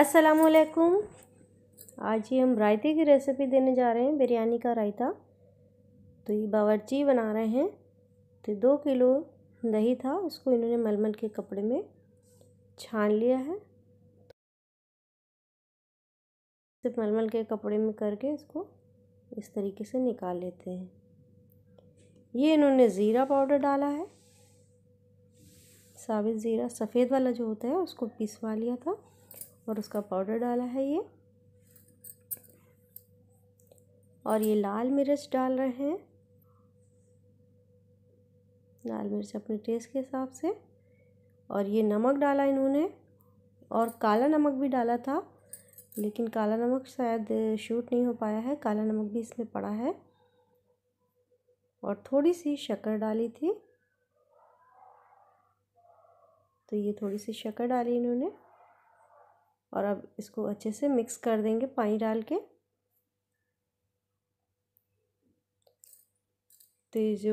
असलकुम आज ही हम रायते की रेसिपी देने जा रहे हैं बिरयानी का रायता तो ये बावरची बना रहे हैं तो दो किलो दही था उसको इन्होंने मलमल के कपड़े में छान लिया है सिर्फ मलमल के कपड़े में करके इसको इस तरीके से निकाल लेते हैं ये इन्होंने ज़ीरा पाउडर डाला है साबित ज़ीरा सफ़ेद वाला जो होता है उसको पिसवा लिया था और उसका पाउडर डाला है ये और ये लाल मिर्च डाल रहे हैं लाल मिर्च अपने टेस्ट के हिसाब से और ये नमक डाला इन्होंने और काला नमक भी डाला था लेकिन काला नमक शायद शूट नहीं हो पाया है काला नमक भी इसमें पड़ा है और थोड़ी सी शक्कर डाली थी तो ये थोड़ी सी शक्कर डाली इन्होंने और अब इसको अच्छे से मिक्स कर देंगे पानी डाल के तो ये जो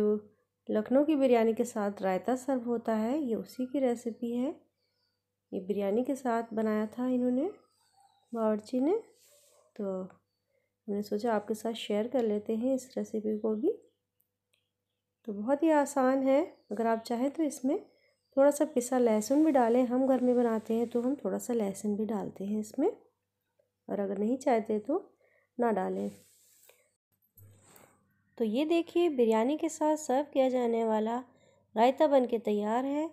लखनऊ की बिरयानी के साथ रायता सर्व होता है ये उसी की रेसिपी है ये बिरयानी के साथ बनाया था इन्होंने बावर्ची ने तो मैंने सोचा आपके साथ शेयर कर लेते हैं इस रेसिपी को भी तो बहुत ही आसान है अगर आप चाहें तो इसमें थोड़ा सा पिसा लहसुन भी डालें हम घर में बनाते हैं तो हम थोड़ा सा लहसुन भी डालते हैं इसमें और अगर नहीं चाहते तो ना डालें तो ये देखिए बिरयानी के साथ सर्व किया जाने वाला रायता बन के तैयार है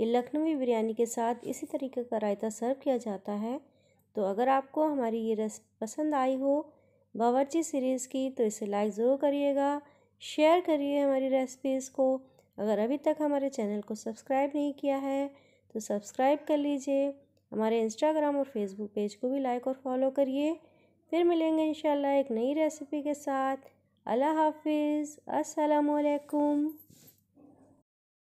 ये लखनवी बिरयानी के साथ इसी तरीके का रायता सर्व किया जाता है तो अगर आपको हमारी ये रेस पसंद आई हो बावर्ची सीरीज़ की तो इसे लाइक ज़रूर करिएगा शेयर करिए हमारी रेसिपीज़ को अगर अभी तक हमारे चैनल को सब्सक्राइब नहीं किया है तो सब्सक्राइब कर लीजिए हमारे इंस्टाग्राम और फेसबुक पेज को भी लाइक और फॉलो करिए फिर मिलेंगे इंशाल्लाह एक नई रेसिपी के साथ अल्लाह हाफिज़ अस्सलाम वालेकुम